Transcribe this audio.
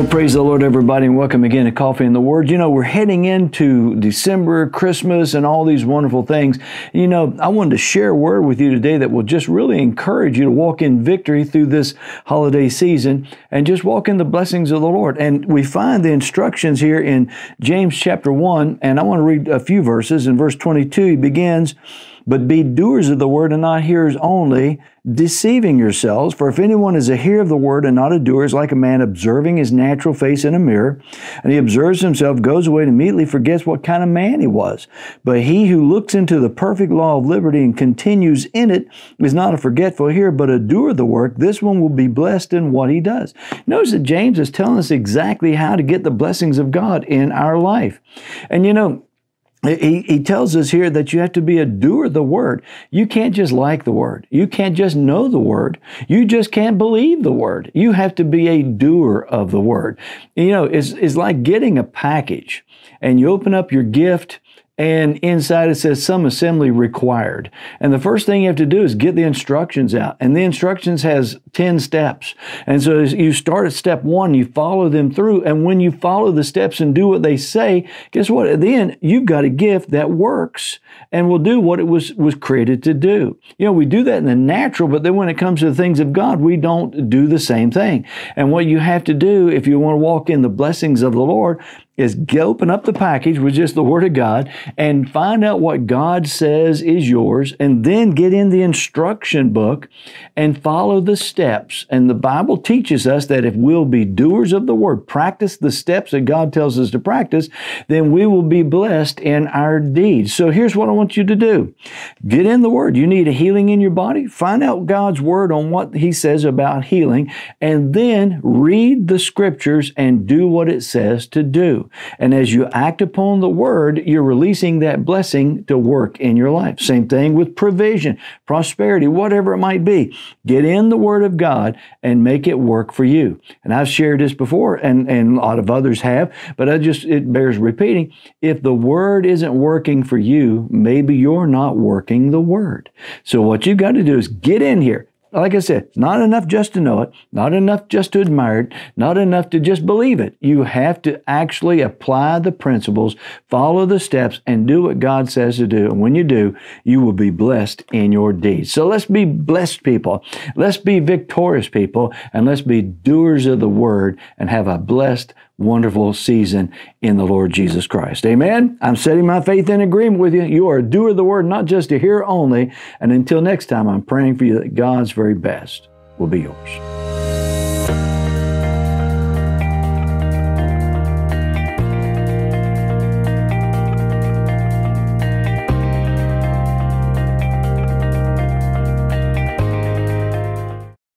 Well, praise the Lord, everybody, and welcome again to Coffee and the Word. You know, we're heading into December, Christmas, and all these wonderful things. You know, I wanted to share a word with you today that will just really encourage you to walk in victory through this holiday season and just walk in the blessings of the Lord. And we find the instructions here in James chapter 1, and I want to read a few verses. In verse 22, he begins, but be doers of the word and not hearers only, deceiving yourselves. For if anyone is a hearer of the word and not a doer, is like a man observing his natural face in a mirror, and he observes himself, goes away and immediately forgets what kind of man he was. But he who looks into the perfect law of liberty and continues in it is not a forgetful hearer, but a doer of the work. This one will be blessed in what he does. Notice that James is telling us exactly how to get the blessings of God in our life. And you know, he, he tells us here that you have to be a doer of the word. You can't just like the word. You can't just know the word. You just can't believe the word. You have to be a doer of the word. You know, it's, it's like getting a package and you open up your gift and inside it says some assembly required. And the first thing you have to do is get the instructions out. And the instructions has 10 steps. And so you start at step one, you follow them through. And when you follow the steps and do what they say, guess what? At the end, you've got a gift that works and will do what it was, was created to do. You know, we do that in the natural, but then when it comes to the things of God, we don't do the same thing. And what you have to do if you want to walk in the blessings of the Lord is open up the package with just the Word of God and find out what God says is yours, and then get in the instruction book and follow the steps. And the Bible teaches us that if we'll be doers of the Word, practice the steps that God tells us to practice, then we will be blessed in our deeds. So here's what I want you to do get in the Word. You need a healing in your body? Find out God's Word on what He says about healing, and then read the Scriptures and do what it says to do. And as you act upon the word, you're releasing that blessing to work in your life. Same thing with provision, prosperity, whatever it might be. Get in the word of God and make it work for you. And I've shared this before and, and a lot of others have, but I just, it bears repeating. If the word isn't working for you, maybe you're not working the word. So what you've got to do is get in here like I said, not enough just to know it, not enough just to admire it, not enough to just believe it. You have to actually apply the principles, follow the steps, and do what God says to do. And when you do, you will be blessed in your deeds. So let's be blessed people. Let's be victorious people, and let's be doers of the word and have a blessed, wonderful season in the Lord Jesus Christ. Amen. I'm setting my faith in agreement with you. You are a doer of the word, not just a hearer only. And until next time, I'm praying for you that God's very best will be yours.